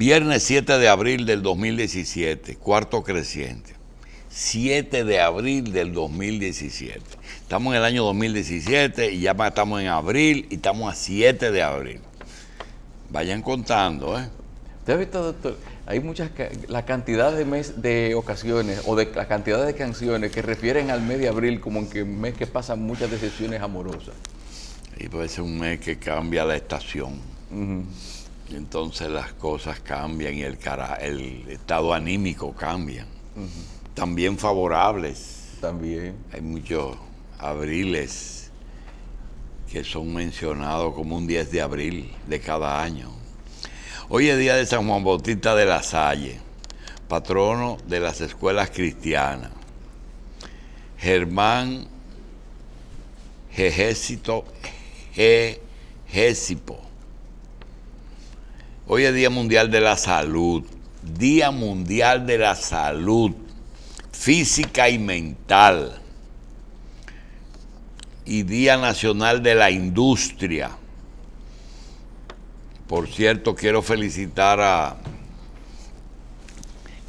Viernes 7 de abril del 2017, cuarto creciente. 7 de abril del 2017. Estamos en el año 2017 y ya estamos en abril y estamos a 7 de abril. Vayan contando, ¿eh? ¿Usted ha visto, doctor? Hay muchas, la cantidad de de ocasiones o de la cantidad de canciones que refieren al mes de abril como en que mes que pasan muchas decepciones amorosas. Y puede ser un mes que cambia la estación. Entonces las cosas cambian y el, estado anímico cambia. También favorables. También. Hay muchos abriles que son mencionados como un 10 de abril de cada año. Hoy es día de San Juan Bautista de la Salle, patrono de las escuelas cristianas. Germán Gejésito Gesipo Hoy es Día Mundial de la Salud. Día Mundial de la Salud Física y Mental. Y Día Nacional de la Industria. Por cierto, quiero felicitar a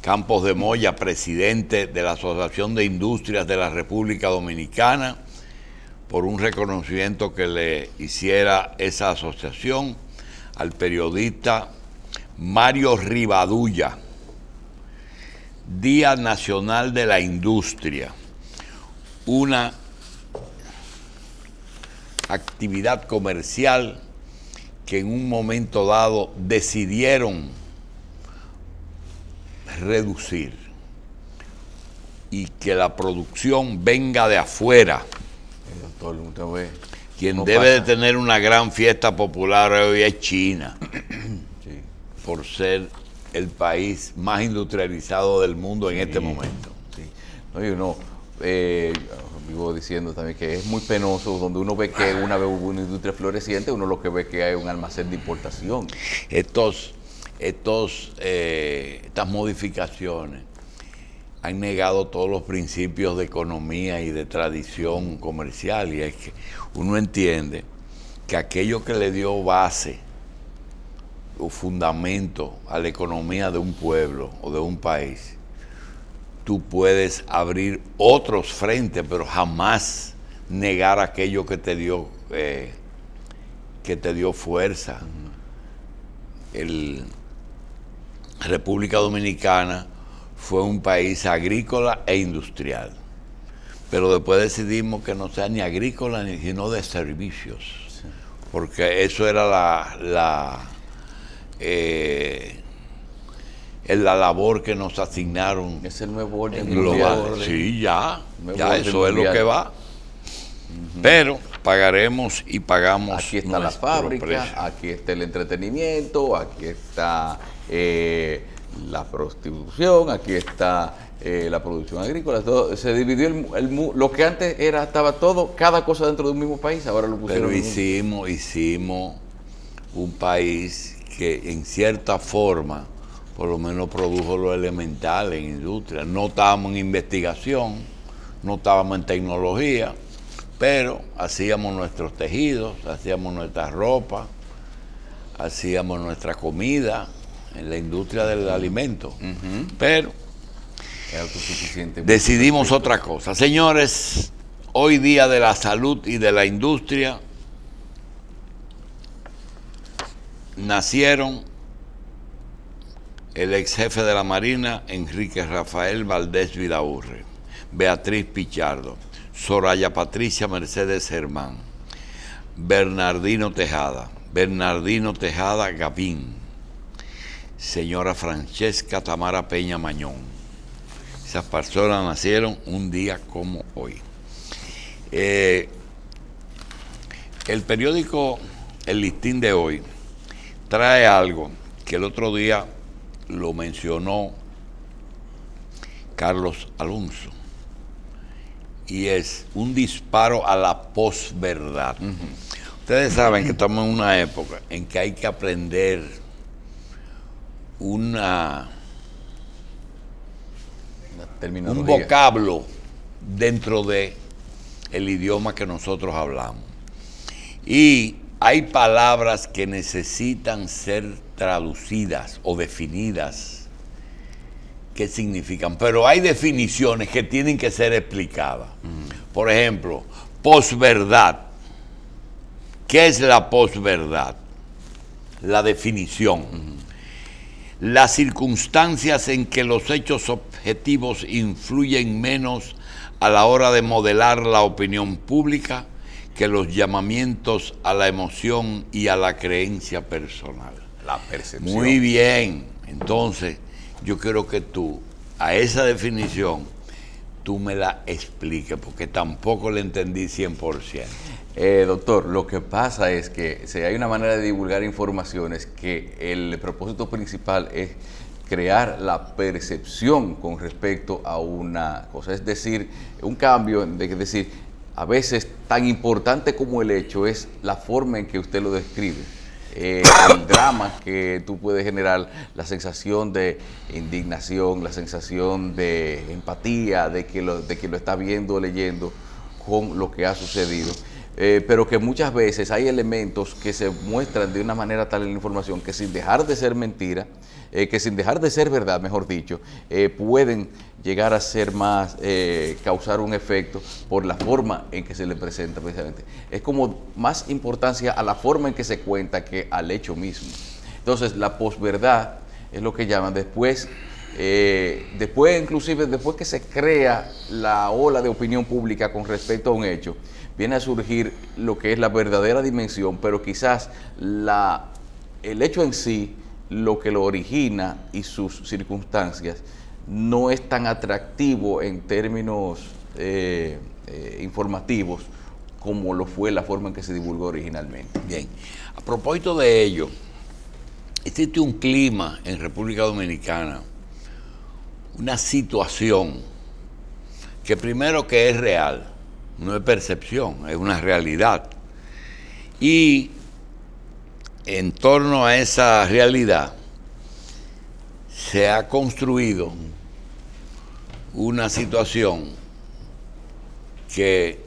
Campos de Moya, presidente de la Asociación de Industrias de la República Dominicana, por un reconocimiento que le hiciera esa asociación al periodista Mario Rivadulla, Día Nacional de la Industria, una actividad comercial que en un momento dado decidieron reducir y que la producción venga de afuera. Quien debe de tener una gran fiesta popular hoy es China, por ser el país más industrializado del mundo en este momento. y uno, eh, vivo diciendo también que es muy penoso, donde uno ve que una vez hubo una industria floreciente, uno lo que ve que hay un almacén de importación. Estos, estos, eh, estas modificaciones han negado todos los principios de economía y de tradición comercial. Y es que uno entiende que aquello que le dio base o fundamento a la economía de un pueblo o de un país, tú puedes abrir otros frentes, pero jamás negar aquello que te dio, eh, que te dio fuerza. El República Dominicana fue un país agrícola e industrial. Pero después decidimos que no sea ni agrícola, ni sino de servicios. Porque eso era la, la, eh, la labor que nos asignaron. Es el nuevo orden global. Sí, ya. Ya eso es lo que va. Pero pagaremos y pagamos. Aquí está la fábrica, aquí está el entretenimiento, aquí está eh, la prostitución, aquí está eh, la producción agrícola, se dividió el, lo que antes era estaba todo, cada cosa dentro de un mismo país, ahora lo Pero hicimos, hicimos un país que en cierta forma por lo menos produjo lo elemental en industria. No estábamos en investigación, no estábamos en tecnología, pero hacíamos nuestros tejidos, hacíamos nuestra ropa, hacíamos nuestra comida, en la industria del alimento. pero Pero pues. decidimos otra cosa. Señores, hoy día de la salud y de la industria nacieron el ex jefe de la Marina, Enrique Rafael Valdés Vilaurre Beatriz Pichardo, Soraya Patricia Mercedes Germán, Bernardino Tejada, Bernardino Tejada Gavín, señora Francesca Tamara Peña Mañón. Esas personas nacieron un día como hoy. Eh, el periódico El Listín de hoy trae algo que el otro día lo mencionó Carlos Alonso. Y es un disparo a la posverdad. Ustedes saben que estamos en una época en que hay que aprender una, un vocablo dentro de el idioma que nosotros hablamos. Y hay palabras que necesitan ser traducidas o definidas qué significan, pero hay definiciones que tienen que ser explicadas. Mm. Por ejemplo, posverdad. ¿Qué es la posverdad? La definición. Mm las circunstancias en que los hechos objetivos influyen menos a la hora de modelar la opinión pública que los llamamientos a la emoción y a la creencia personal. La percepción. Muy bien, entonces yo quiero que tú a esa definición tú me la expliques porque tampoco la entendí 100%. Eh, doctor, lo que pasa es que si hay una manera de divulgar informaciones que el propósito principal es crear la percepción con respecto a una cosa, es decir, un cambio, es decir, a veces tan importante como el hecho es la forma en que usted lo describe. Eh, el drama que tú puedes generar, la sensación de indignación, la sensación de empatía, de de que lo está viendo o leyendo con lo que ha sucedido. Eh, pero que muchas veces hay elementos que se muestran de una manera tal en la información que sin dejar de ser mentira, eh, que sin dejar de ser verdad, mejor dicho, eh, pueden llegar a ser más, causar un efecto por la forma en que se le presenta precisamente. Es como más importancia a la forma en que se cuenta que al hecho mismo. Entonces, la posverdad es lo que llaman después después, inclusive, después que se crea la ola de opinión pública con respecto a un hecho, viene a surgir lo que es la verdadera dimensión, pero quizás la, el hecho en sí, lo que lo origina y sus circunstancias, no es tan atractivo en términos eh, eh, informativos como lo fue la forma en que se divulgó originalmente. Bien, a propósito de ello, existe un clima en República Dominicana, una situación que primero que es real, no es percepción, es una realidad. Y en torno a esa realidad se ha construido una situación que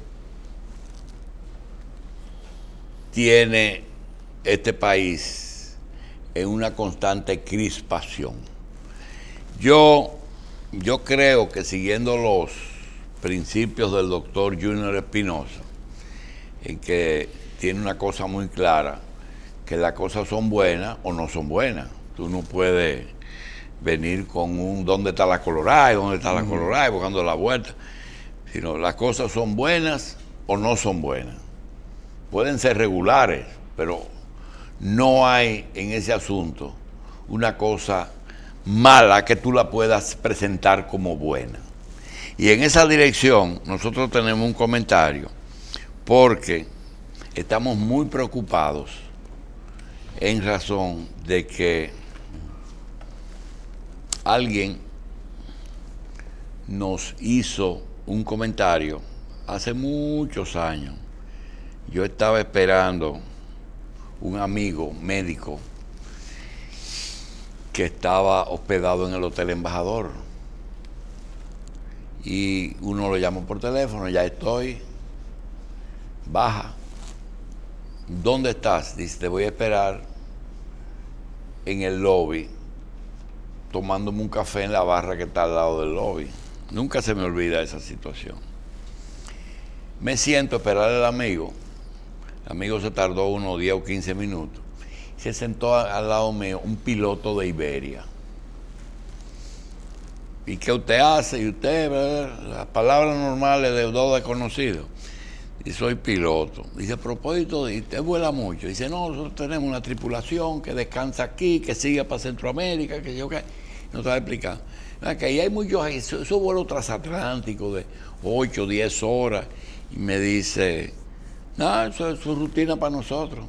tiene este país en una constante crispación. Yo, yo creo que siguiendo los principios del doctor Junior Espinosa, en que tiene una cosa muy clara, que las cosas son buenas o no son buenas. Tú no puedes venir con un dónde está la colorada y dónde está la colorada y buscando la vuelta, sino las cosas son buenas o no son buenas. Pueden ser regulares, pero no hay en ese asunto una cosa mala que tú la puedas presentar como buena. Y en esa dirección nosotros tenemos un comentario, porque estamos muy preocupados en razón de que alguien nos hizo un comentario hace muchos años. Yo estaba esperando un amigo médico que estaba hospedado en el Hotel Embajador y uno lo llamó por teléfono, ya estoy, baja, ¿dónde estás? Dice, te voy a esperar en el lobby, tomándome un café en la barra que está al lado del lobby. Nunca se me olvida esa situación. Me siento a esperar al amigo, el amigo se tardó unos 10 o 15 minutos, se sentó al lado mío un piloto de Iberia ¿Y qué usted hace? Y usted, las palabras normales de dos desconocidos. Y soy piloto. Dice, a propósito, de, usted vuela mucho. Dice, no, nosotros tenemos una tripulación que descansa aquí, que sigue para Centroamérica, que yo qué No estaba explicando. Ah, que hay muchos, eso vuelo trasatlántico de 8, 10 horas. Y me dice, no, eso es su rutina para nosotros.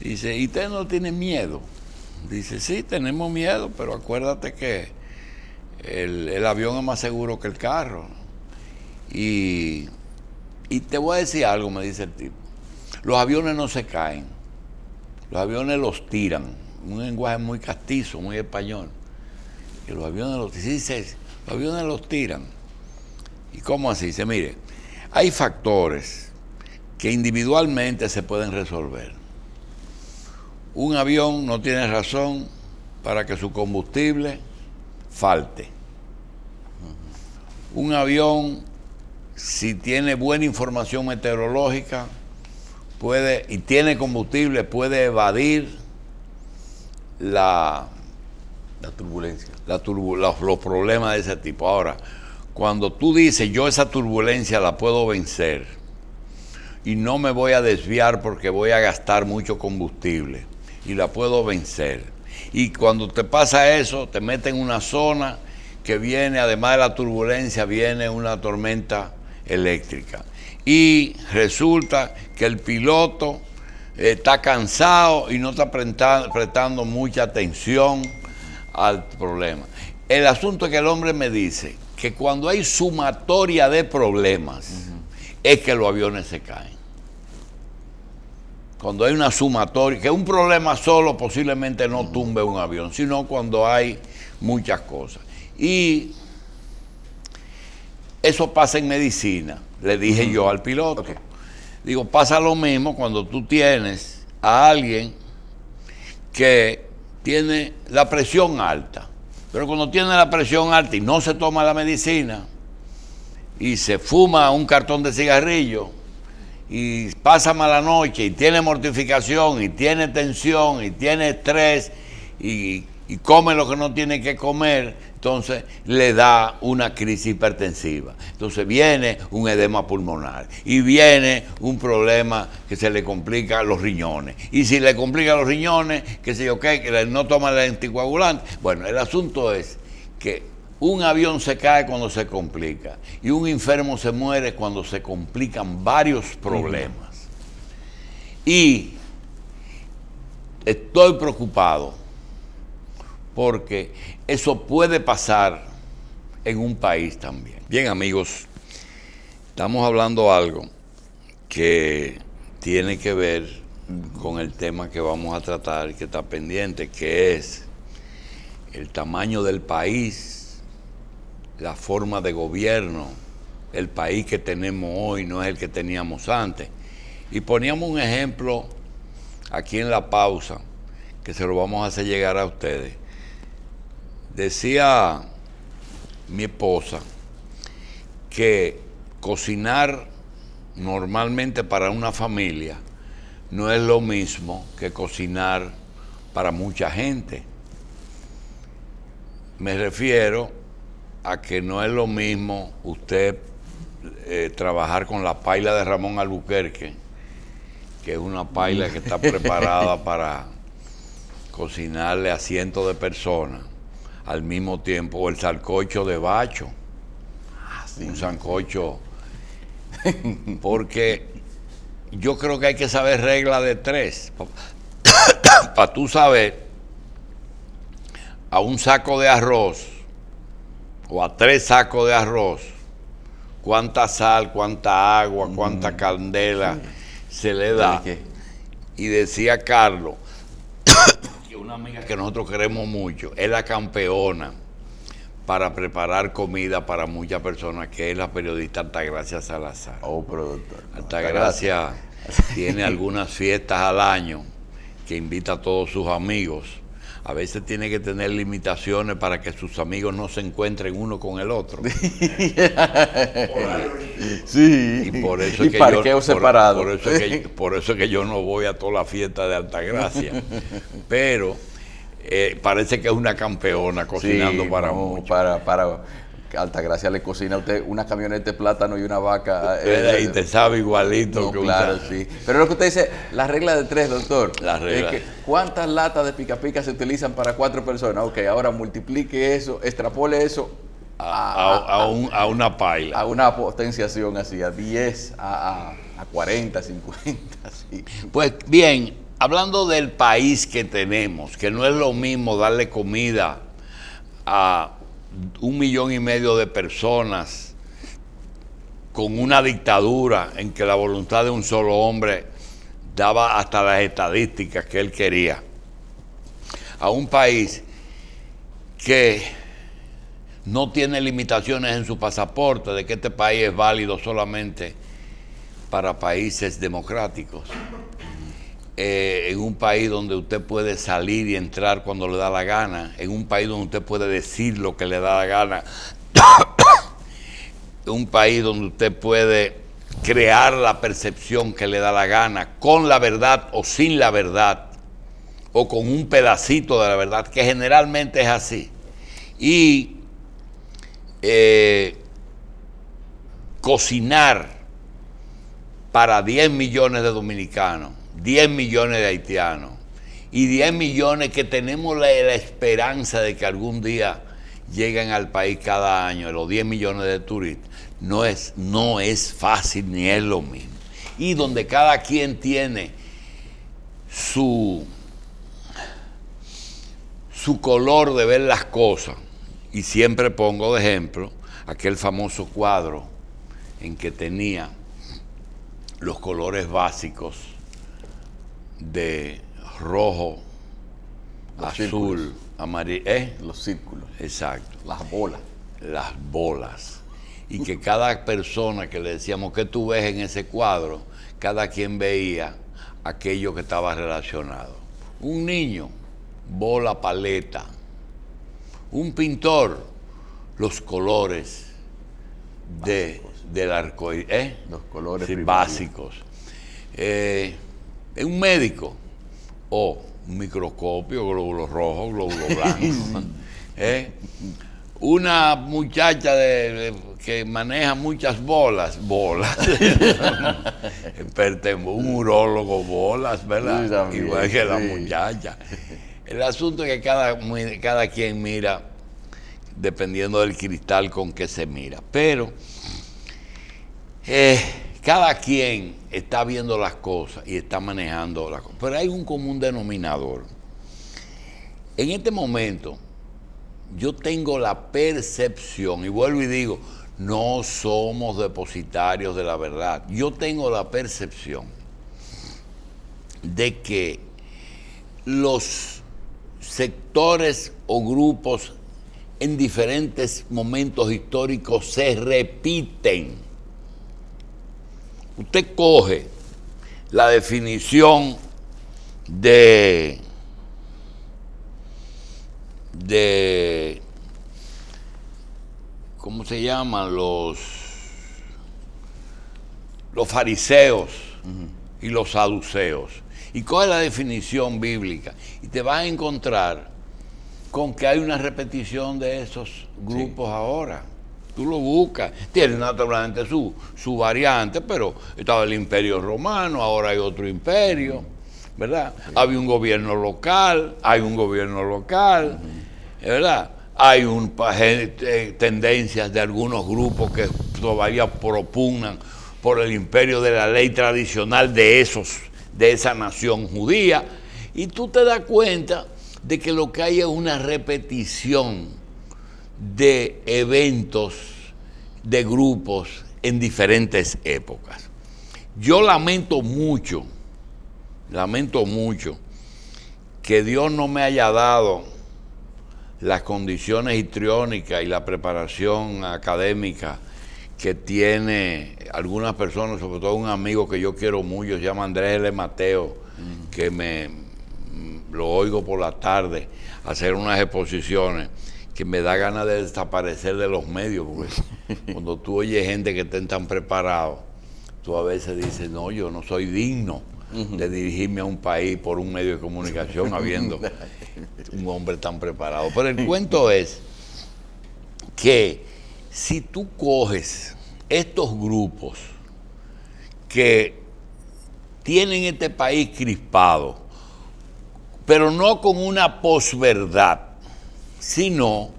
Dice, ¿y usted no tiene miedo? Dice, sí, tenemos miedo, pero acuérdate que el, avión es más seguro que el carro. Y, y te voy a decir algo, me dice el tipo. Los aviones no se caen, los aviones los tiran. Un lenguaje muy castizo, muy español. los aviones los, dice, los aviones los tiran. ¿Y cómo así? Dice, mire, hay factores que individualmente se pueden resolver. Un avión no tiene razón para que su combustible falte. Un avión, si tiene buena información meteorológica, puede y tiene combustible, puede evadir la, turbulencia, la los, los problemas de ese tipo. Ahora, cuando tú dices yo esa turbulencia la puedo vencer y no me voy a desviar porque voy a gastar mucho combustible y la puedo vencer y cuando te pasa eso, te meten en una zona que viene, además de la turbulencia, viene una tormenta eléctrica. Y resulta que el piloto está cansado y no está prestando mucha atención al problema. El asunto es que el hombre me dice que cuando hay sumatoria de problemas, es que los aviones se caen cuando hay una sumatoria, que un problema solo posiblemente no tumbe un avión, sino cuando hay muchas cosas. Y eso pasa en medicina, le dije yo al piloto. Digo, pasa lo mismo cuando tú tienes a alguien que tiene la presión alta, pero cuando tiene la presión alta y no se toma la medicina y se fuma un cartón de cigarrillo, y pasa mala noche y tiene mortificación y tiene tensión y tiene estrés y, come lo que no tiene que comer, entonces le da una crisis hipertensiva. Entonces viene un edema pulmonar y viene un problema que se le complica a los riñones. Y si le complica los riñones, qué sé yo qué, que no toma el anticoagulante. Bueno, el asunto es que un avión se cae cuando se complica y un enfermo se muere cuando se complican varios problemas. Y estoy preocupado porque eso puede pasar en un país también. Bien amigos, estamos hablando algo que tiene que ver con el tema que vamos a tratar, que está pendiente, que es el tamaño del país la forma de gobierno, el país que tenemos hoy no es el que teníamos antes. Y poníamos un ejemplo aquí en la pausa, que se lo vamos a hacer llegar a ustedes. Decía mi esposa que cocinar normalmente para una familia no es lo mismo que cocinar para mucha gente. Me refiero a que no es lo mismo usted eh, trabajar con la paila de Ramón Albuquerque, que es una paila que está preparada para cocinarle a cientos de personas al mismo tiempo, o el sancocho de Bacho, ah, un sancocho, porque yo creo que hay que saber regla de tres, para tú saber a un saco de arroz, o a tres sacos de arroz, cuánta sal, cuánta agua, mm. cuánta candela se le da. Y decía Carlos, que una amiga que nosotros queremos mucho, es la campeona para preparar comida para muchas personas, que es la periodista Altagracia Salazar. Oh, productor, Altagracia tiene algunas fiestas al año que invita a todos sus amigos a veces tiene que tener limitaciones para que sus amigos no se encuentren uno con el otro. sí. Y por eso que parqueo separado. Por, eso que, yo no voy a toda la fiesta de Altagracia. Pero eh, parece que es una campeona cocinando para no, Para, para Altagracia le cocina a usted una camioneta de plátano y una vaca. y eh, te sabe igualito Claro, sí. Pero lo que usted dice, la regla de tres, doctor. La regla. Es que, ¿Cuántas latas de pica pica se utilizan para cuatro personas? Ok, ahora multiplique eso, extrapole eso. A, una paila. A una potenciación así, a 10, a, a 40, 50. Así. Pues bien, hablando del país que tenemos, que no es lo mismo darle comida a un millón y medio de personas con una dictadura en que la voluntad de un solo hombre daba hasta las estadísticas que él quería, a un país que no tiene limitaciones en su pasaporte de que este país es válido solamente para países democráticos. Eh, en un país donde usted puede salir y entrar cuando le da la gana, en un país donde usted puede decir lo que le da la gana, en un país donde usted puede crear la percepción que le da la gana, con la verdad o sin la verdad, o con un pedacito de la verdad, que generalmente es así. Y eh, cocinar para 10 millones de dominicanos 10 millones de haitianos y 10 millones que tenemos la, esperanza de que algún día lleguen al país cada año, los 10 millones de turistas, no es, no es fácil ni es lo mismo. Y donde cada quien tiene su, su color de ver las cosas, y siempre pongo de ejemplo aquel famoso cuadro en que tenía los colores básicos de rojo, azul, amarillo. ¿eh? Los círculos. Exacto. Las bolas. Las bolas. Y que cada persona que le decíamos, que tú ves en ese cuadro? Cada quien veía aquello que estaba relacionado. Un niño, bola, paleta. Un pintor, los colores de, del arco ¿eh? Los colores básicos. Eh, un médico o un microscopio, glóbulos rojos, glóbulos blancos. ¿eh? Una muchacha de, que maneja muchas bolas, bolas, un urólogo, bolas, ¿verdad? Igual que la muchacha. El asunto es que cada, cada quien mira dependiendo del cristal con que se mira. Pero eh, cada quien está viendo las cosas y está manejando las cosas. Pero hay un común denominador. En este momento, yo tengo la percepción, y vuelvo y digo, no somos depositarios de la verdad. Yo tengo la percepción de que los sectores o grupos en diferentes momentos históricos se repiten usted coge la definición de, de ¿cómo se llaman? Los, los fariseos y los saduceos. Y coge la definición bíblica y te vas a encontrar con que hay una repetición de esos grupos ahora. Tú lo buscas. Tiene naturalmente su, su variante, pero estaba el imperio romano, ahora hay otro imperio, ¿verdad? Hay Había un gobierno local, hay un gobierno local, ¿verdad? Hay un, tendencias de algunos grupos que todavía propugnan por el imperio de la ley tradicional de, esos, de esa nación judía. Y tú te das cuenta de que lo que hay es una repetición de eventos, de grupos en diferentes épocas. Yo lamento mucho, lamento mucho que Dios no me haya dado las condiciones histriónicas y la preparación académica que tiene algunas personas, sobre todo un amigo que yo quiero mucho, se llama Andrés L. Mateo, mm. que me lo oigo por la tarde hacer unas exposiciones que me da ganas de desaparecer de los medios, cuando tú oyes gente que estén tan preparado, tú a veces dices, no, yo no soy digno de dirigirme a un país por un medio de comunicación habiendo un hombre tan preparado. Pero el cuento es que si tú coges estos grupos que tienen este país crispado, pero no con una posverdad, sino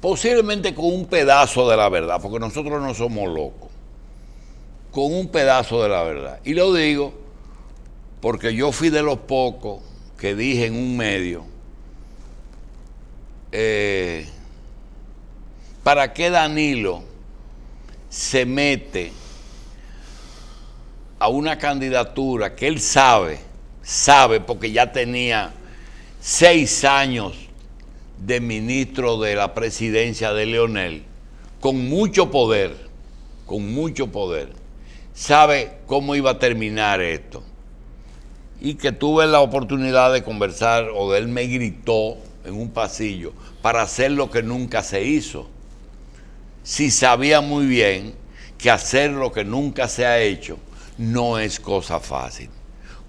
posiblemente con un pedazo de la verdad, porque nosotros no somos locos, con un pedazo de la verdad. Y lo digo porque yo fui de los pocos que dije en un medio, eh, ¿para qué Danilo se mete a una candidatura que él sabe, sabe porque ya tenía seis años de ministro de la presidencia de Leonel, con mucho poder, con mucho poder, sabe cómo iba a terminar esto. Y que tuve la oportunidad de conversar, o de él me gritó en un pasillo, para hacer lo que nunca se hizo. Si sabía muy bien que hacer lo que nunca se ha hecho no es cosa fácil.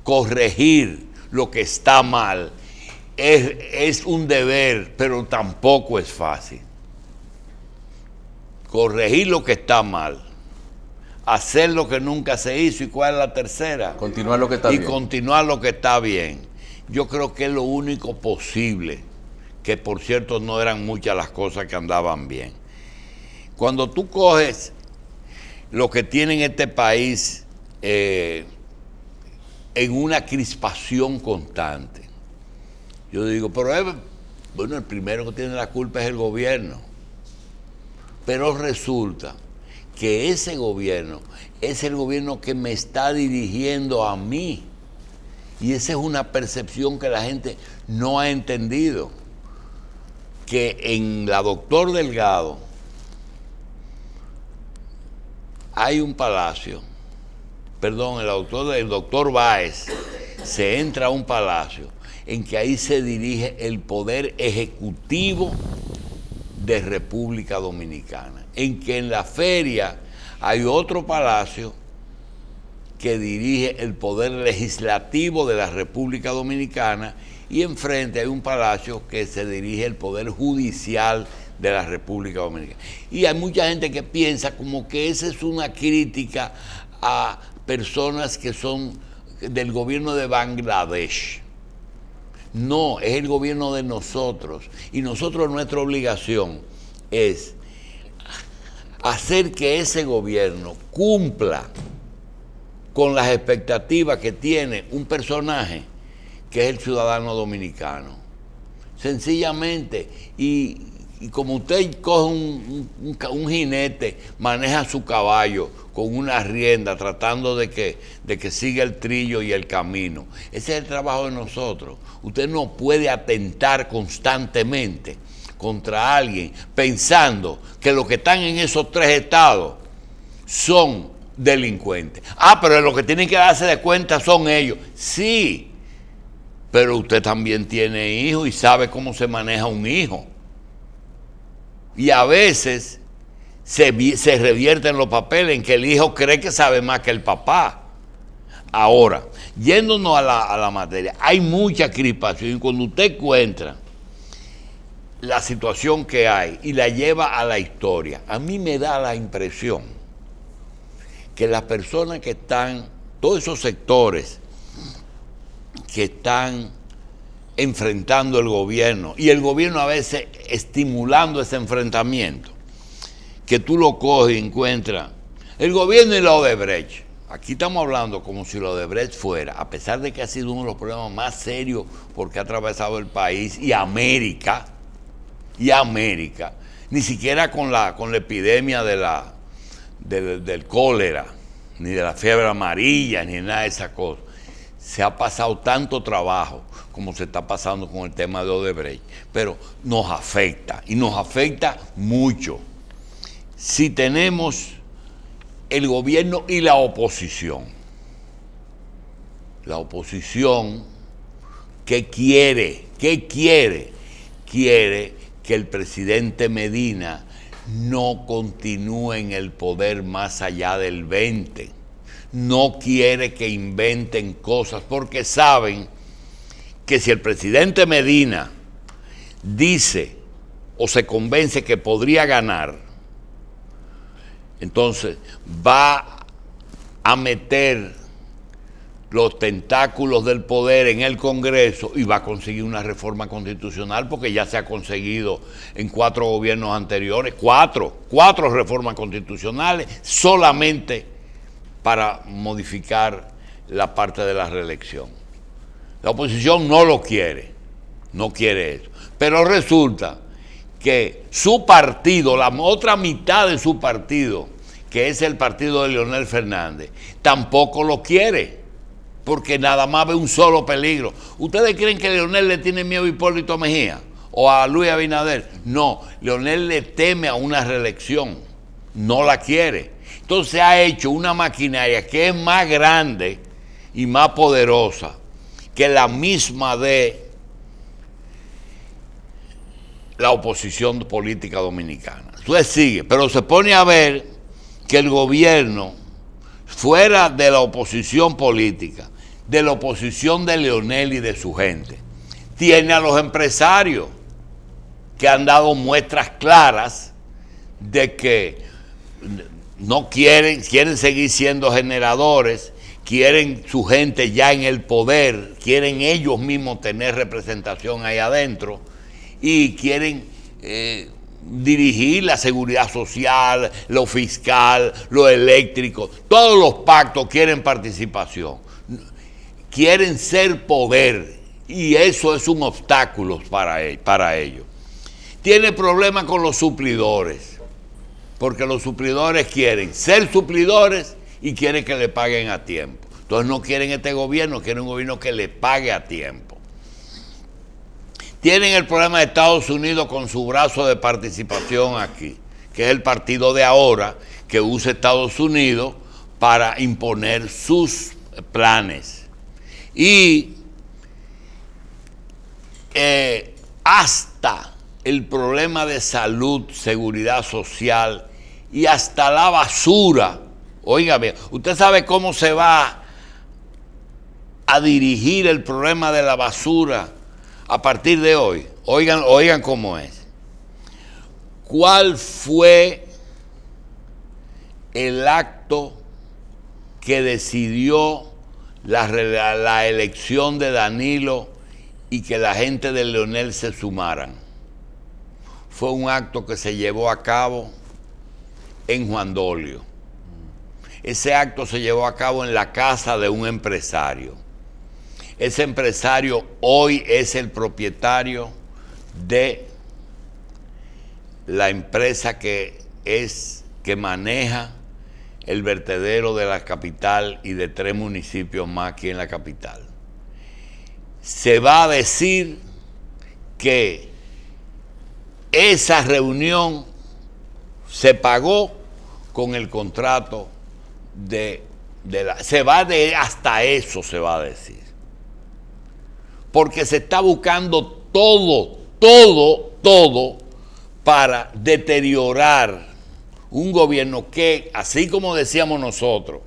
Corregir lo que está mal es, un deber, pero tampoco es fácil. Corregir lo que está mal hacer lo que nunca se hizo y cuál es la tercera. Continuar lo que está y bien. Y continuar lo que está bien. Yo creo que es lo único posible, que por cierto no eran muchas las cosas que andaban bien. Cuando tú coges lo que tiene este país eh, en una crispación constante, yo digo, pero bueno, el primero que tiene la culpa es el gobierno. Pero resulta que ese gobierno es el gobierno que me está dirigiendo a mí. Y esa es una percepción que la gente no ha entendido. Que en la doctor Delgado hay un palacio, perdón, el doctor, el doctor Báez, se entra a un palacio en que ahí se dirige el poder ejecutivo de República Dominicana, en que en la feria hay otro palacio que dirige el poder legislativo de la República Dominicana y enfrente hay un palacio que se dirige el poder judicial de la República Dominicana. Y hay mucha gente que piensa como que esa es una crítica a personas que son del gobierno de Bangladesh. No, es el gobierno de nosotros. Y nosotros nuestra obligación es hacer que ese gobierno cumpla con las expectativas que tiene un personaje que es el ciudadano dominicano. Sencillamente, y, como usted coge un, jinete, maneja su caballo con una rienda, tratando de que, de que siga el trillo y el camino. Ese es el trabajo de nosotros. Usted no puede atentar constantemente contra alguien pensando que los que están en esos tres estados son delincuentes. Ah, pero los que tienen que darse de cuenta son ellos. Sí, pero usted también tiene hijos y sabe cómo se maneja un hijo. Y a veces se, se revierten los papeles, en que el hijo cree que sabe más que el papá. Ahora, yéndonos a la, materia, hay mucha crispación y cuando usted encuentra la situación que hay y la lleva a la historia, a mí me da la impresión que las personas que están, todos esos sectores que están enfrentando el gobierno y el gobierno a veces estimulando ese enfrentamiento, que tú lo coges y encuentras el gobierno y la Odebrecht. Aquí estamos hablando como si la Odebrecht fuera, a pesar de que ha sido uno de los problemas más serios porque ha atravesado el país y América, y América, ni siquiera con la, con la epidemia de la, del, del cólera, ni de la fiebre amarilla, ni nada de esas cosas. Se ha pasado tanto trabajo como se está pasando con el tema de Odebrecht, pero nos afecta y nos afecta mucho si tenemos el gobierno y la oposición. La oposición, que quiere? que quiere? Quiere que el presidente Medina no continúe en el poder más allá del 20. No quiere que inventen cosas porque saben que si el presidente Medina dice o se convence que podría ganar, entonces, va a meter los tentáculos del poder en el Congreso y va a conseguir una reforma constitucional porque ya se ha conseguido en cuatro gobiernos anteriores, cuatro, cuatro reformas constitucionales solamente para modificar la parte de la reelección. La oposición no lo quiere, no quiere eso. Pero resulta que su partido, la otra mitad de su partido, que es el partido de Leonel Fernández, tampoco lo quiere, porque nada más ve un solo peligro. ¿Ustedes creen que Leonel le tiene miedo a Hipólito Mejía o a Luis Abinader? No, Leonel le teme a una reelección, no la quiere. Entonces ha hecho una maquinaria que es más grande y más poderosa que la misma de la oposición política dominicana. Entonces sigue, pero se pone a ver que el gobierno, fuera de la oposición política, de la oposición de Leonel y de su gente, tiene a los empresarios que han dado muestras claras de que no quieren, quieren seguir siendo generadores, quieren su gente ya en el poder, quieren ellos mismos tener representación ahí adentro y quieren eh, dirigir la seguridad social, lo fiscal, lo eléctrico. Todos los pactos quieren participación, quieren ser poder y eso es un obstáculo para, e, para ellos. Tiene problemas con los suplidores, porque los suplidores quieren ser suplidores y quieren que le paguen a tiempo. Entonces no quieren este gobierno, quieren un gobierno que le pague a tiempo. Tienen el problema de Estados Unidos con su brazo de participación aquí, que es el partido de ahora que usa Estados Unidos para imponer sus planes. Y eh, hasta el problema de salud, seguridad social y hasta la basura. Oiga bien, usted sabe cómo se va a dirigir el problema de la basura a partir de hoy, oigan, oigan cómo es. ¿Cuál fue el acto que decidió la, la, elección de Danilo y que la gente de Leonel se sumaran? Fue un acto que se llevó a cabo en Juan Dolio. Ese acto se llevó a cabo en la casa de un empresario. Ese empresario hoy es el propietario de la empresa que es que maneja el vertedero de la capital y de tres municipios más aquí en la capital. Se va a decir que esa reunión se pagó con el contrato de, de la... Se va de... Hasta eso se va a decir porque se está buscando todo, todo, todo para deteriorar un gobierno que, así como decíamos nosotros,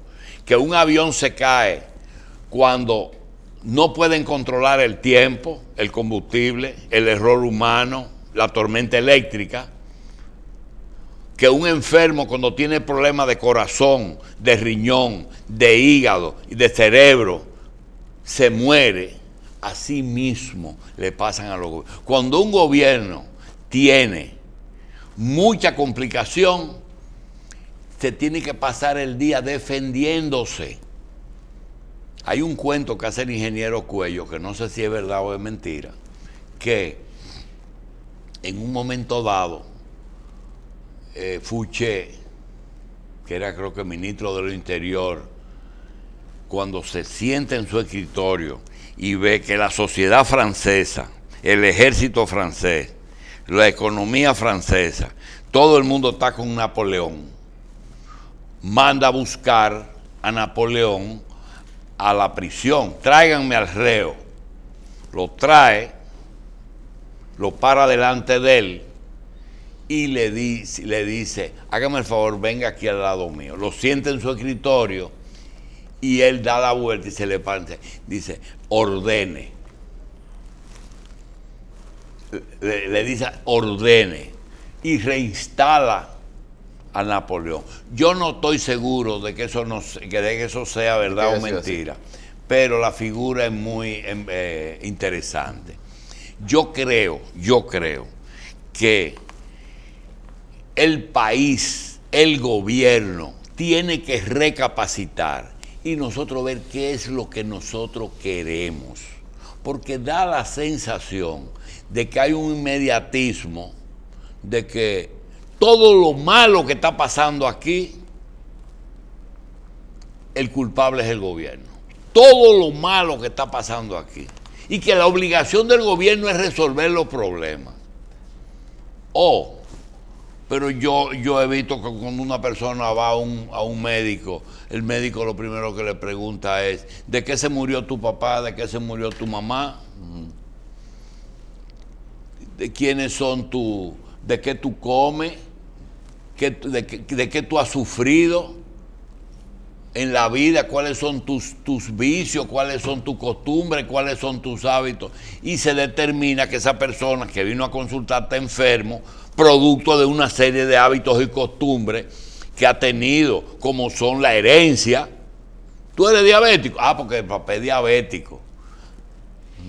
que un avión se cae cuando no pueden controlar el tiempo, el combustible, el error humano, la tormenta eléctrica, que un enfermo cuando tiene problemas de corazón, de riñón, de hígado y de cerebro, se muere así mismo le pasan a los gobiernos. Cuando un gobierno tiene mucha complicación, se tiene que pasar el día defendiéndose. Hay un cuento que hace el ingeniero Cuello, que no sé si es verdad o es mentira, que en un momento dado, eh, Fuché, que era creo que ministro de Interior, cuando se sienta en su escritorio y ve que la sociedad francesa, el ejército francés, la economía francesa, todo el mundo está con Napoleón, manda a buscar a Napoleón a la prisión, tráiganme al reo, lo trae, lo para delante de él y le dice, le dice, hágame el favor, venga aquí al lado mío, lo sienta en su escritorio y él da la vuelta y se le parte. Dice, ordene. Le, dice, ordene. Y reinstala a Napoleón. Yo no estoy seguro de que eso, eso sea verdad o mentira, pero la figura es muy em, eh, interesante. Yo creo, yo creo que el país, el gobierno, tiene que recapacitar y nosotros ver qué es lo que nosotros queremos. Porque da la sensación de que hay un inmediatismo, de que todo lo malo que está pasando aquí, el culpable es el gobierno. Todo lo malo que está pasando aquí. Y que la obligación del gobierno es resolver los problemas. O pero yo, yo he visto que cuando una persona va a un, médico, el médico lo primero que le pregunta es, ¿de qué se murió tu papá? ¿De qué se murió tu mamá? Mm. ¿De quiénes son tú? ¿De qué tú comes? de, qué tú has sufrido? en la vida, cuáles son tus, tus vicios, cuáles son tus costumbres, cuáles son tus hábitos. Y se determina que esa persona que vino a consultar enfermo producto de una serie de hábitos y costumbres que ha tenido, como son la herencia. Tú eres diabético, ah, porque el papá es diabético.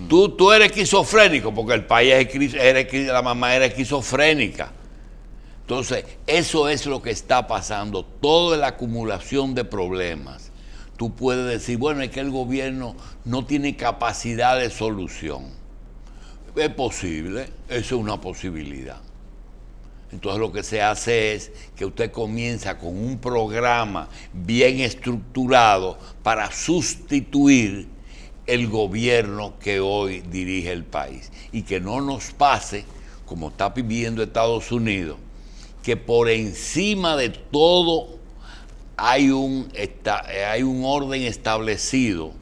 Tú, tú eres esquizofrénico, porque el país es, la mamá era esquizofrénica. Entonces, eso es lo que está pasando, toda la acumulación de problemas. Tú puedes decir, bueno, es que el gobierno no tiene capacidad de solución. Es posible, eso es una posibilidad. Entonces lo que se hace es que usted comienza con un programa bien estructurado para sustituir el gobierno que hoy dirige el país. Y que no nos pase, como está viviendo Estados Unidos, que por encima de todo hay un, eh, hay un orden establecido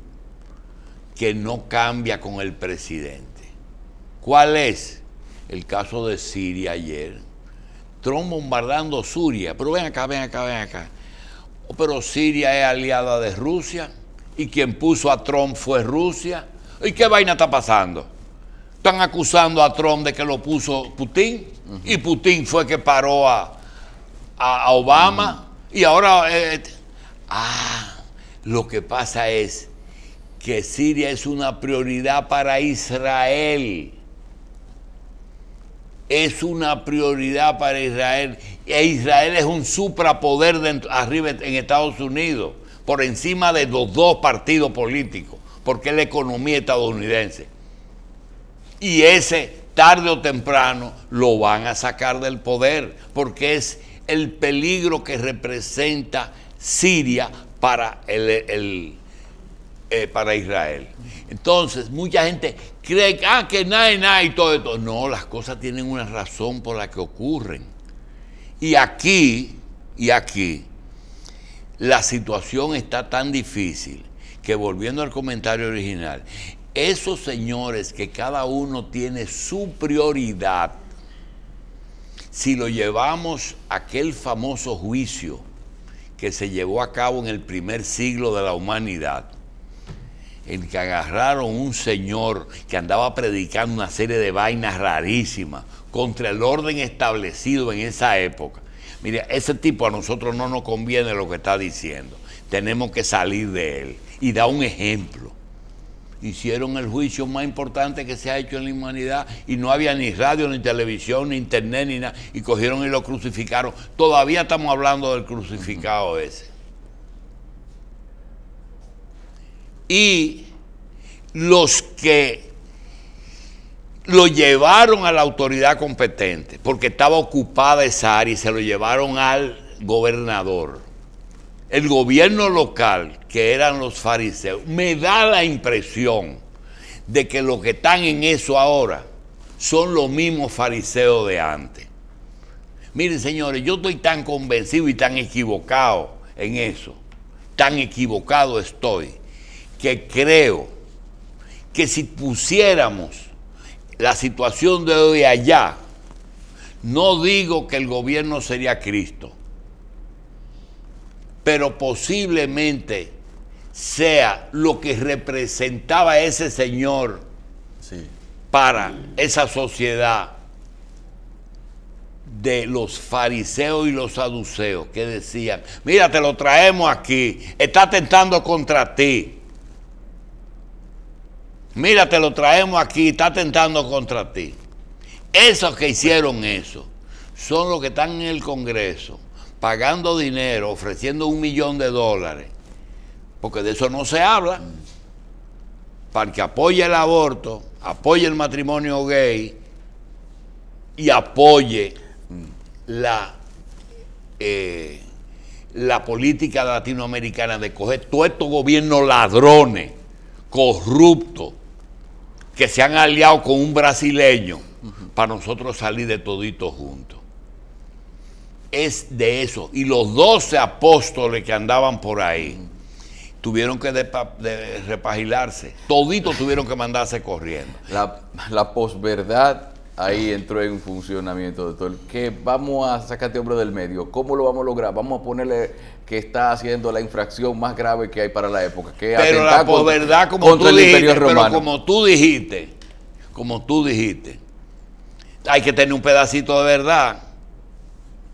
que no cambia con el presidente. ¿Cuál es? El caso de Siria ayer Trump bombardeando Siria. Pero ven acá, ven acá, ven acá. Pero Siria es aliada de Rusia y quien puso a Trump fue Rusia. ¿Y qué vaina está pasando? Están acusando a Trump de que lo puso Putin y Putin fue que paró a, Obama y ahora... Eh, ah, lo que pasa es que Siria es una prioridad para Israel es una prioridad para Israel. E Israel es un suprapoder arriba en Estados Unidos, por encima de los dos partidos políticos, porque es la economía estadounidense. Y ese, tarde o temprano, lo van a sacar del poder, porque es el peligro que representa Siria para, eh, para Israel. Entonces, mucha gente cree que, ah, que nada y nada y todo esto. No, las cosas tienen una razón por la que ocurren. Y aquí, y aquí, la situación está tan difícil que volviendo al comentario original, esos señores que cada uno tiene su prioridad, si lo llevamos a aquel famoso juicio que se llevó a cabo en el primer siglo de la humanidad, en que agarraron un señor que andaba predicando una serie de vainas rarísimas contra el orden establecido en esa época. Mire, ese tipo a nosotros no nos conviene lo que está diciendo. Tenemos que salir de él. Y da un ejemplo. Hicieron el juicio más importante que se ha hecho en la humanidad y no había ni radio, ni televisión, ni internet, ni nada. Y cogieron y lo crucificaron. Todavía estamos hablando del crucificado ese. y los que lo llevaron a la autoridad competente, porque estaba ocupada esa área y se lo llevaron al gobernador. El gobierno local, que eran los fariseos, me da la impresión de que los que están en eso ahora son los mismos fariseos de antes. Miren, señores, yo estoy tan convencido y tan equivocado en eso, tan equivocado estoy, que creo que si pusiéramos la situación de hoy allá, no digo que el gobierno sería Cristo, pero posiblemente sea lo que representaba ese señor para esa sociedad de los fariseos y los saduceos que decían, mira, te lo traemos aquí, está tentando contra ti mira, te lo traemos aquí, está tentando contra ti. Esos que hicieron eso son los que están en el Congreso pagando dinero, ofreciendo un millón de dólares, porque de eso no se habla, para que apoye el aborto, apoye el matrimonio gay y apoye la, eh, la política latinoamericana de coger todo estos gobiernos ladrones, corruptos, que se han aliado con un brasileño para nosotros salir de todito juntos. Es de eso. Y los doce apóstoles que andaban por ahí tuvieron que repagilarse. todito tuvieron que mandarse corriendo. La, la posverdad ahí entró en funcionamiento, doctor. ¿Qué vamos a sacar este hombre del medio? ¿Cómo lo vamos a lograr? Vamos a ponerle que está haciendo la infracción más grave que hay para la época. Que pero la verdad, como tú dijiste, pero como tú dijiste, como tú dijiste, hay que tener un pedacito de verdad.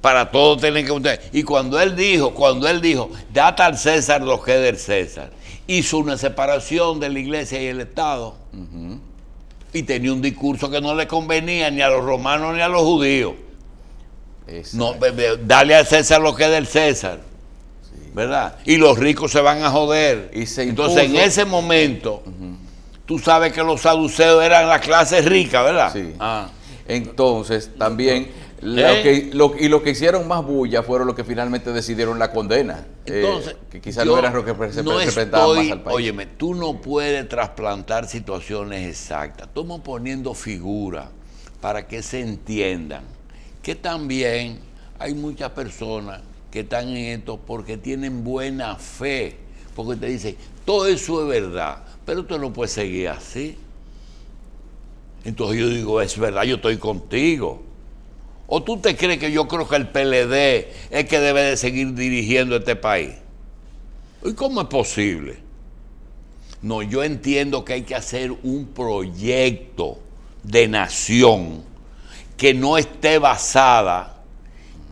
Para todo tener que Y cuando él dijo, cuando él dijo, data al César lo que del César, hizo una separación de la iglesia y el Estado y tenía un discurso que no le convenía ni a los romanos ni a los judíos. No, dale a César lo que es del César. ¿Verdad? Y los ricos se van a joder. Entonces, en ese momento, tú sabes que los saduceos eran la clase rica, ¿verdad? Sí. Ah. Entonces, también ¿Eh? Lo y lo que hicieron más bulla fueron los que finalmente decidieron la condena. Eh, que quizás no eran los que se más al país. Óyeme, tú no puedes trasplantar situaciones exactas. Estamos poniendo figuras para que se entiendan que también hay muchas personas que están en esto porque tienen buena fe, porque te dicen, todo eso es verdad, pero tú no puedes seguir así. Entonces yo digo, es verdad, yo estoy contigo ¿O tú te crees que yo creo que el PLD es que debe de seguir dirigiendo este país? ¿Y cómo es posible? No, yo entiendo que hay que hacer un proyecto de nación que no esté basada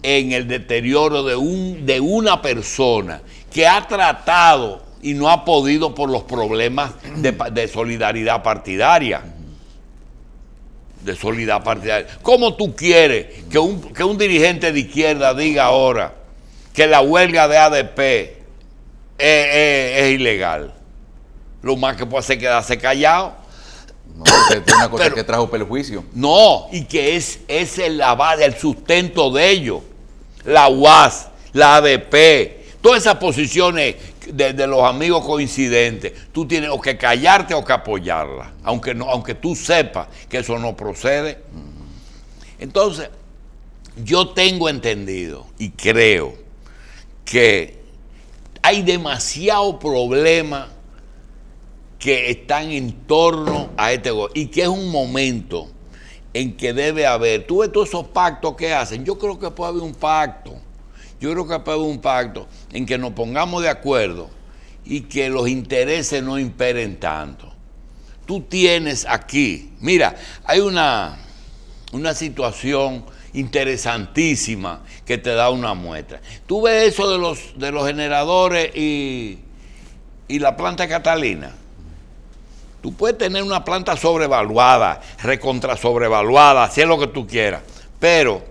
en el deterioro de, un, de una persona que ha tratado y no ha podido por los problemas de solidaridad partidaria de solidaridad partidaria. ¿Cómo tú quieres que un, dirigente de izquierda diga ahora que la huelga de ADP es, ilegal? Lo más que puede hacer es quedarse callado. No, es una cosa que trajo perjuicio. No, y que es, es el, lavar el sustento de ellos. La UAS, la ADP, todas esas posiciones de, los amigos coincidentes. Tú tienes o que callarte o que apoyarla, aunque, no, aunque tú sepas que eso no procede. Entonces, yo tengo entendido y creo que hay demasiado problema que están en torno a este gobierno y que es un momento en que debe haber. Tú ves todos esos pactos que hacen. Yo creo que puede haber un pacto yo creo que puede un pacto en que nos pongamos de acuerdo y que los intereses no imperen tanto. Tú tienes aquí, mira, hay una, una situación interesantísima que te da una muestra. Tú ves eso de los, de los generadores y, y la planta catalina. Tú puedes tener una planta sobrevaluada, recontra sobrevaluada, hacer lo que tú quieras, pero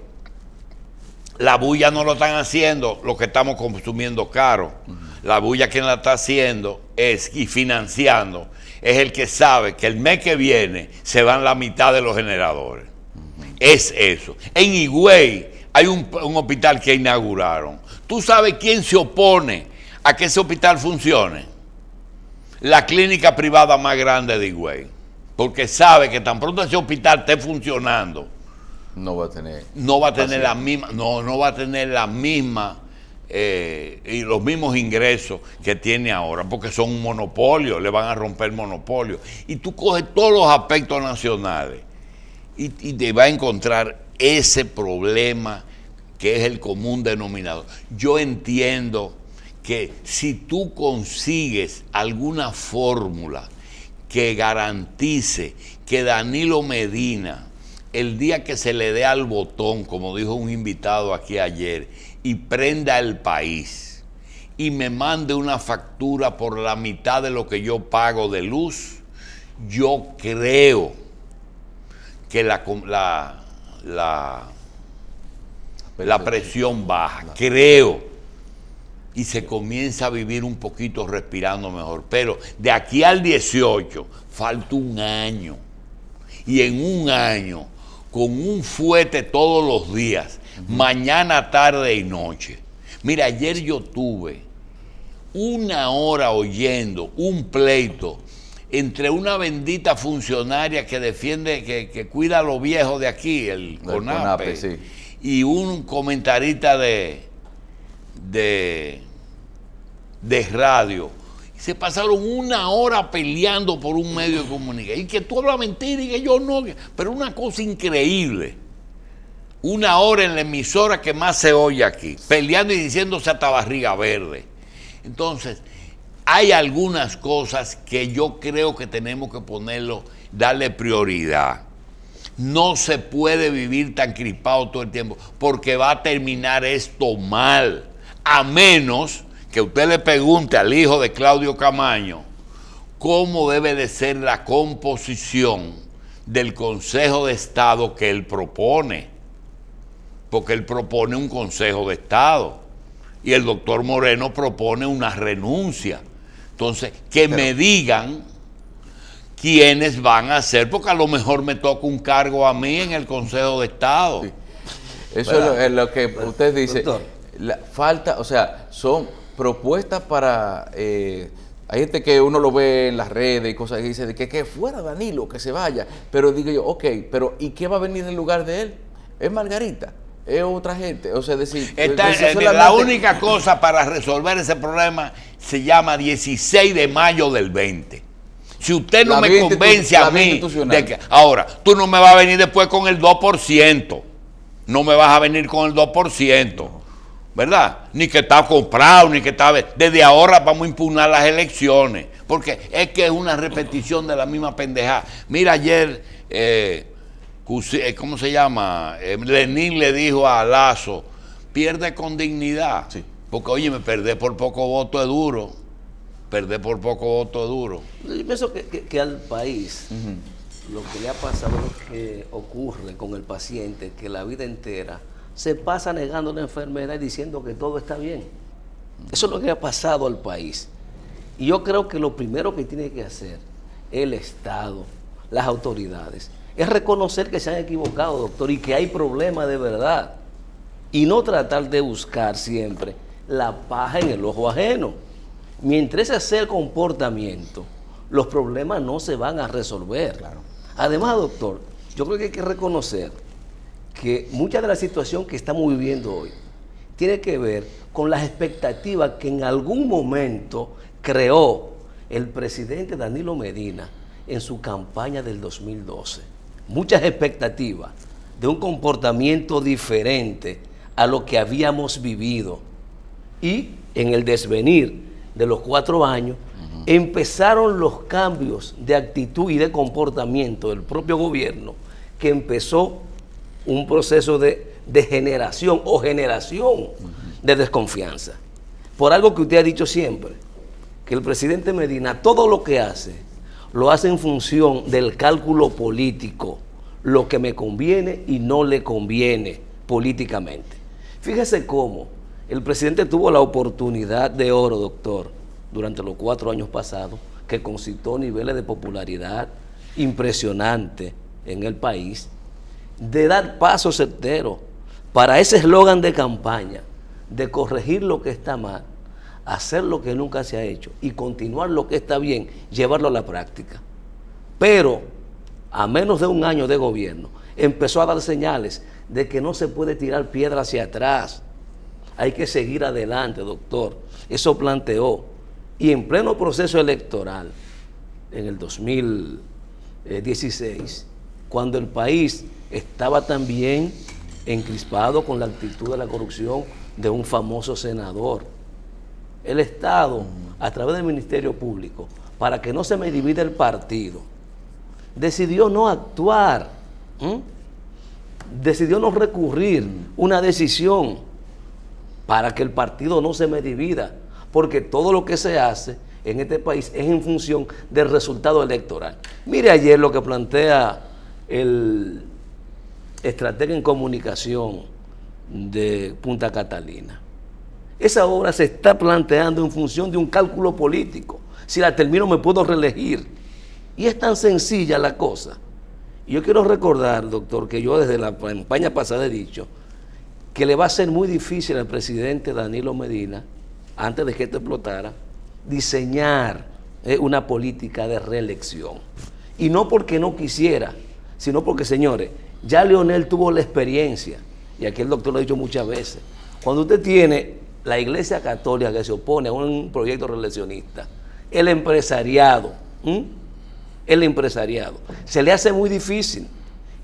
la bulla no lo están haciendo los que estamos consumiendo caro. La bulla quien la está haciendo es y financiando es el que sabe que el mes que viene se van la mitad de los generadores. Es eso. En Higüey hay un, hospital que inauguraron. ¿Tú sabes quién se opone a que ese hospital funcione? La clínica privada más grande de Higüey. Porque sabe que tan pronto ese hospital esté funcionando, no va a tener. No va a tener la misma. No, no va a tener la misma. Eh, y los mismos ingresos que tiene ahora, porque son un monopolio, le van a romper el monopolio. Y tú coges todos los aspectos nacionales y, y te va a encontrar ese problema que es el común denominador. Yo entiendo que si tú consigues alguna fórmula que garantice que Danilo Medina el día que se le dé al botón, como dijo un invitado aquí ayer, y prenda el país y me mande una factura por la mitad de lo que yo pago de luz, yo creo que la, la, la, presión baja, creo y se comienza a vivir un poquito respirando mejor. Pero de aquí al 18 falta un año. Y en un año con un fuete todos los días, mañana, tarde y noche. Mira, ayer yo tuve una hora oyendo un pleito entre una bendita funcionaria que defiende, que, cuida a los viejos de aquí, el, el y un comentarista de, de radio se pasaron una hora peleando por un medio de comunicación. Y que tú hablas mentira y que yo no. Pero una cosa increíble. Una hora en la emisora que más se oye aquí, peleando y diciéndose hasta barriga verde. Entonces, hay algunas cosas que yo creo que tenemos que ponerlo, darle prioridad. No se puede vivir tan crispado todo el tiempo, porque va a terminar esto mal, a menos que usted le pregunte al hijo de Claudio Camaño cómo debe de ser la composición del Consejo de Estado que él propone, porque él propone un Consejo de Estado y el doctor Moreno propone una renuncia. Entonces, que me digan quiénes van a ser, porque a lo mejor me toca un cargo a mí en el Consejo de Estado. Eso es lo, que usted dice. falta, o sea, son propuestas para... Eh, hay gente que uno lo ve en las redes y cosas y dice de que, que fuera Danilo, que se vaya. Pero digo yo, ok, pero ¿y qué va a venir en lugar de él? Es Margarita es otra gente. O sea, decir, eh, la única cosa para resolver ese problema se llama 16 de mayo del 20. Si usted no me convence a mí, de que, ahora, tú no me vas a venir después con el 2%. No me vas a venir con el 2%. ¿verdad? Ni que estaba comprado, ni que estaba. Desde ahora vamos a impugnar las elecciones, porque es que es una repetición de la misma pendejada. Mira, ayer, eh, eh, ¿cómo se llama? Eh, Lenin le dijo a Lazo, pierde con dignidad, porque oye, me perdé por poco voto es duro, perdé por poco voto es duro. Yo pienso que, al país... Lo que le ha pasado es lo que ocurre con el paciente, que la vida entera se pasa negando la enfermedad y diciendo que todo está bien. Eso es lo que ha pasado al país. Y yo creo que lo primero que tiene que hacer el Estado, las autoridades, es reconocer que se han equivocado, doctor, y que hay problemas de verdad. Y no tratar de buscar siempre la paja en el ojo ajeno. Mientras ese hace el comportamiento, los problemas no se van a resolver. Además, doctor, yo creo que hay que reconocer que mucha de la situación que estamos viviendo hoy tiene que ver con las expectativas que en algún momento creó el presidente Danilo Medina en su campaña del 2012. Muchas expectativas de un comportamiento diferente a lo que habíamos vivido. Y en el desvenir de los cuatro años, empezaron los cambios de actitud y de comportamiento del propio gobierno que empezó un proceso de, degeneración o generación de desconfianza. Por algo que usted ha dicho siempre, que el presidente Medina todo lo que hace, lo hace en función del cálculo político, lo que me conviene y no le conviene políticamente. Fíjese cómo el presidente tuvo la oportunidad de oro, doctor, durante los cuatro años pasados, que concitó niveles de popularidad impresionantes en el país de dar pasos certeros para ese eslogan de campaña, de corregir lo que está mal, hacer lo que nunca se ha hecho y continuar lo que está bien, llevarlo a la práctica. Pero a menos de un año de gobierno empezó a dar señales de que no se puede tirar piedra hacia atrás, hay que seguir adelante, doctor. Eso planteó. Y en pleno proceso electoral, en el 2016, cuando el país estaba también encrispado con la actitud de la corrupción de un famoso senador. El Estado, a través del Ministerio Público, para que no se me divida el partido, decidió no actuar, decidió no recurrir una decisión para que el partido no se me divida, porque todo lo que se hace en este país es en función del resultado electoral. Mire ayer lo que plantea el estratega en comunicación de Punta Catalina. Esa obra se está planteando en función de un cálculo político. Si la termino me puedo reelegir. Y es tan sencilla la cosa. Yo quiero recordar, doctor, que yo desde la campaña pasada he dicho que le va a ser muy difícil al presidente Danilo Medina, antes de que esto explotara, diseñar eh, una política de reelección. Y no porque no quisiera, sino porque, señores, ya Leonel tuvo la experiencia, y aquí el doctor lo ha dicho muchas veces, cuando usted tiene la Iglesia Católica que se opone a un proyecto reeleccionista, el empresariado, el empresariado, se le hace muy difícil,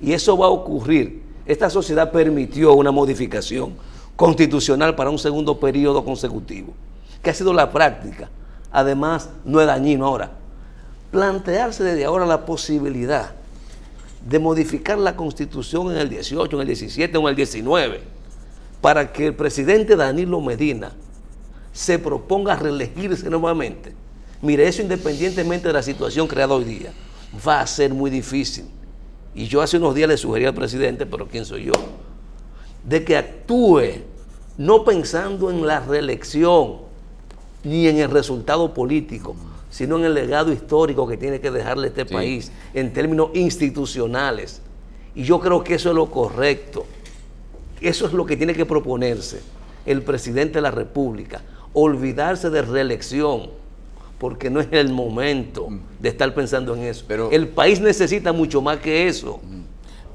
y eso va a ocurrir. Esta sociedad permitió una modificación constitucional para un segundo periodo consecutivo, que ha sido la práctica. Además, no es dañino ahora. Plantearse desde ahora la posibilidad de modificar la constitución en el 18, en el 17 o en el 19, para que el presidente Danilo Medina se proponga reelegirse nuevamente. Mire, eso independientemente de la situación creada hoy día, va a ser muy difícil. Y yo hace unos días le sugerí al presidente, pero ¿quién soy yo? De que actúe no pensando en la reelección ni en el resultado político, sino en el legado histórico que tiene que dejarle este país en términos institucionales. Y yo creo que eso es lo correcto. Eso es lo que tiene que proponerse el presidente de la República. Olvidarse de reelección, porque no es el momento mm. de estar pensando en eso. el país necesita mucho más que eso.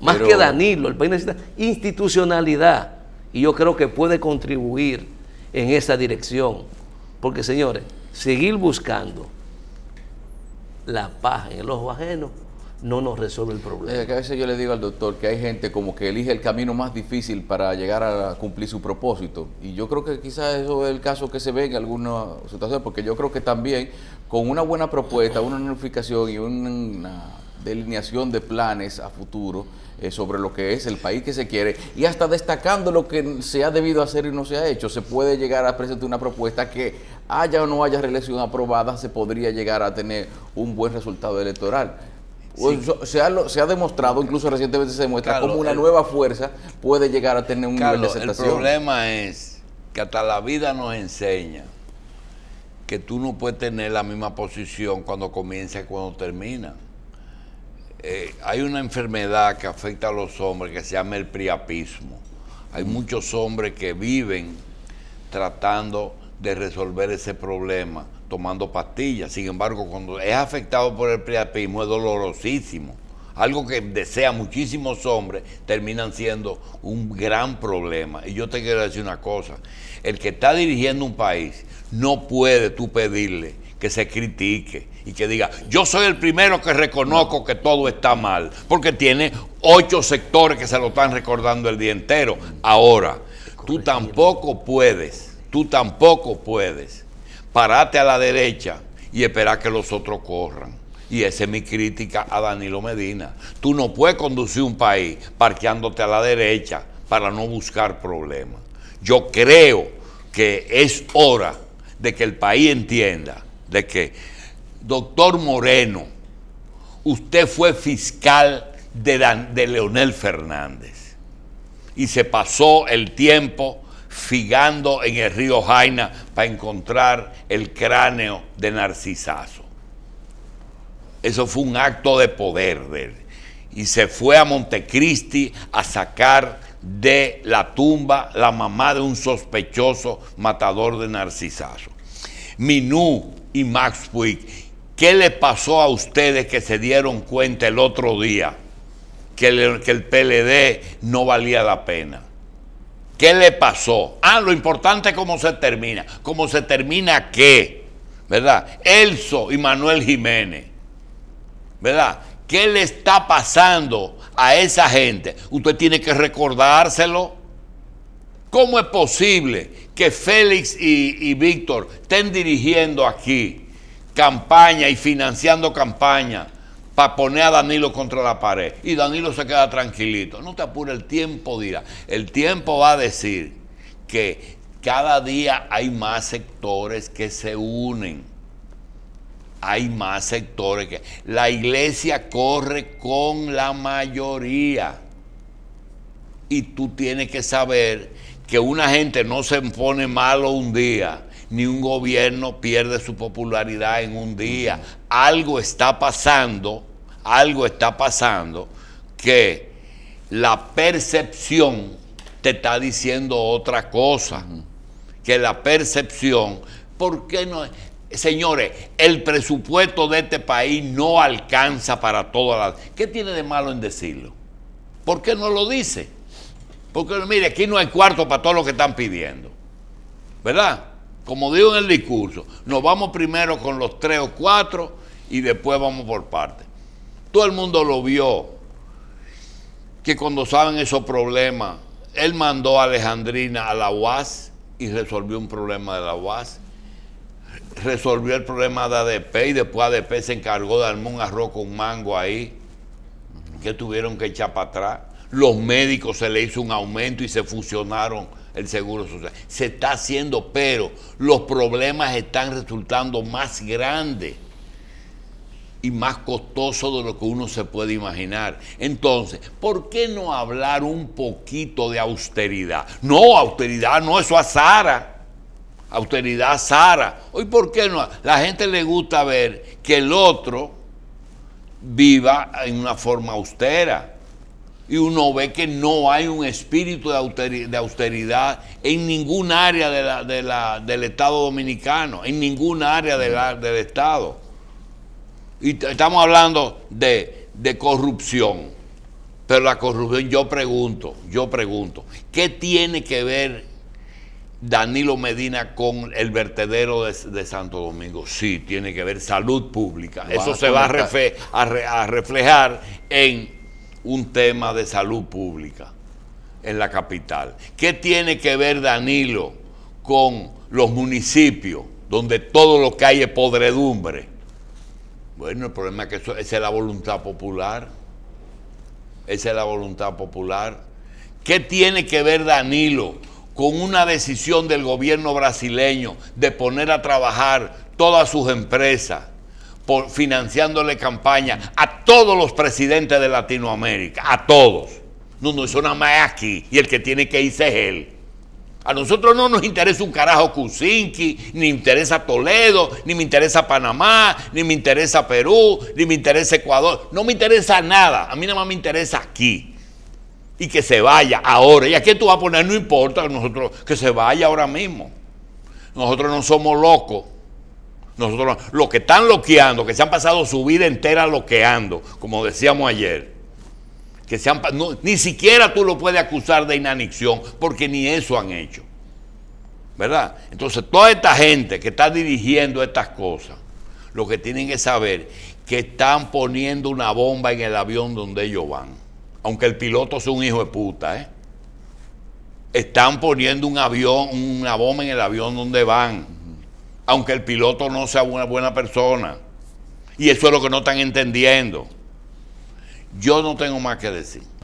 Más que Danilo, el país necesita institucionalidad. Y yo creo que puede contribuir en esa dirección. Porque, señores, seguir buscando la paz en el ojo ajeno no nos resuelve el problema. que a veces yo le digo al doctor que hay gente como que elige el camino más difícil para llegar a cumplir su propósito. Y yo creo que quizás eso es el caso que se ve en algunas situaciones, porque yo creo que también con una buena propuesta, una unificación y una delineación de planes a futuro eh, sobre lo que es el país que se quiere y hasta destacando lo que se ha debido hacer y no se ha hecho. Se puede llegar a presentar una propuesta que haya o no haya reelección aprobada, se podría llegar a tener un buen resultado electoral. Pues, se, ha, demostrado, incluso recientemente se demuestra, como una nueva fuerza puede llegar a tener un nivel de aceptación. El problema es que hasta la vida nos enseña que tú no puedes tener la misma posición cuando comienza y cuando termina. Eh, hay una enfermedad que afecta a los hombres que se llama el priapismo. Hay muchos hombres que viven tratando de resolver ese problema tomando pastillas. Sin embargo, cuando es afectado por el priapismo es dolorosísimo. Algo que desea muchísimos hombres terminan siendo un gran problema. Y yo te quiero decir una cosa, el que está dirigiendo un país no puede tú pedirle que se critique y que diga, yo soy el primero que reconozco que todo está mal, porque tiene ocho sectores que se lo están recordando el día entero. Ahora, tú tampoco puedes, tú tampoco puedes pararte a la derecha y esperar que los otros corran. Y esa es mi crítica a Danilo Medina. Tú no puedes conducir un país parqueándote a la derecha para no buscar problemas. Yo creo que es hora de que el país entienda de que, doctor Moreno, usted fue fiscal de, Leonel Fernández y se pasó el tiempo figando en el río Jaina para encontrar el cráneo de Narcisazo. Eso fue un acto de poder de Y se fue a Montecristi a sacar de la tumba la mamá de un sospechoso matador de Narcisazo. Minú y Max Puig. ¿Qué le pasó a ustedes que se dieron cuenta el otro día que, el PLD no valía la pena? ¿Qué le pasó? Ah, lo importante es cómo se termina. ¿Cómo se termina qué? ¿Verdad? Elso y Manuel Jiménez. ¿Verdad? ¿Qué le está pasando a esa gente? Usted tiene que recordárselo. ¿Cómo es posible que Félix y, Víctor estén dirigiendo aquí campaña y financiando campaña para poner a Danilo contra la pared. Y Danilo se queda tranquilito. No te apures, el tiempo dirá. El tiempo va a decir que cada día hay más sectores que se unen. Hay más sectores que... La iglesia corre con la mayoría. Y tú tienes que saber que una gente no se pone malo un día, ni un gobierno pierde su popularidad en un día. Algo está pasando, algo está pasando que la percepción te está diciendo otra cosa, que la percepción, ¿por qué no? Señores, el presupuesto de este país no alcanza para todas las... ¿Qué tiene de malo en decirlo? ¿Por qué no lo dice? Porque mire, aquí no hay cuarto para todo lo que están pidiendo. ¿Verdad? Como digo en el discurso, nos vamos primero con los tres o cuatro y después vamos por partes. Todo el mundo lo vio, que cuando saben esos problemas, él mandó a Alejandrina a la UAS y resolvió un problema de la UAS. Resolvió el problema de ADP y después ADP se encargó de armar un arroz con mango ahí, que tuvieron que echar para atrás. Los médicos se le hizo un aumento y se fusionaron el Seguro Social. Se está haciendo, pero los problemas están resultando más grandes y más costosos de lo que uno se puede imaginar. Entonces, ¿por qué no hablar un poquito de austeridad? No, austeridad no, eso a Sara. Austeridad Sara. Hoy, ¿por qué no? La gente le gusta ver que el otro viva en una forma austera y uno ve que no hay un espíritu de austeridad, en ningún área del Estado dominicano, en ningún área del Estado. Y estamos hablando de, corrupción, pero la corrupción, yo pregunto, yo pregunto, ¿qué tiene que ver Danilo Medina con el vertedero de, Santo Domingo. Sí, tiene que ver salud pública. Eso se va a, reflejar en un tema de salud pública en la capital. ¿Qué tiene que ver Danilo con los municipios donde todo lo que hay es podredumbre? Bueno, el problema es que esa es la voluntad popular. Esa es la voluntad popular. ¿Qué tiene que ver Danilo con una decisión del gobierno brasileño de poner a trabajar todas sus empresas por financiándole campaña a todos los presidentes de Latinoamérica, a todos. No, no, eso nada más aquí y el que tiene que irse es él. A nosotros no nos interesa un carajo Kuczynski, ni interesa Toledo, ni me interesa Panamá, ni me interesa Perú, ni me interesa Ecuador. No me interesa nada. A mí nada más me interesa aquí. Y que se vaya ahora. ¿Y a qué tú vas a poner? No importa nosotros, que se vaya ahora mismo. Nosotros no somos locos nosotros, los que están loqueando, que se han pasado su vida entera loqueando, como decíamos ayer, que se han, ni siquiera tú lo puedes acusar de inanición, porque ni eso han hecho. ¿Verdad? Entonces, toda esta gente que está dirigiendo estas cosas, lo que tienen que saber que están poniendo una bomba en el avión donde ellos van. Aunque el piloto sea un hijo de puta, ¿eh? Están poniendo un avión, una bomba en el avión donde van aunque el piloto no sea una buena persona. Y eso es lo que no están entendiendo. Yo no tengo más que decir.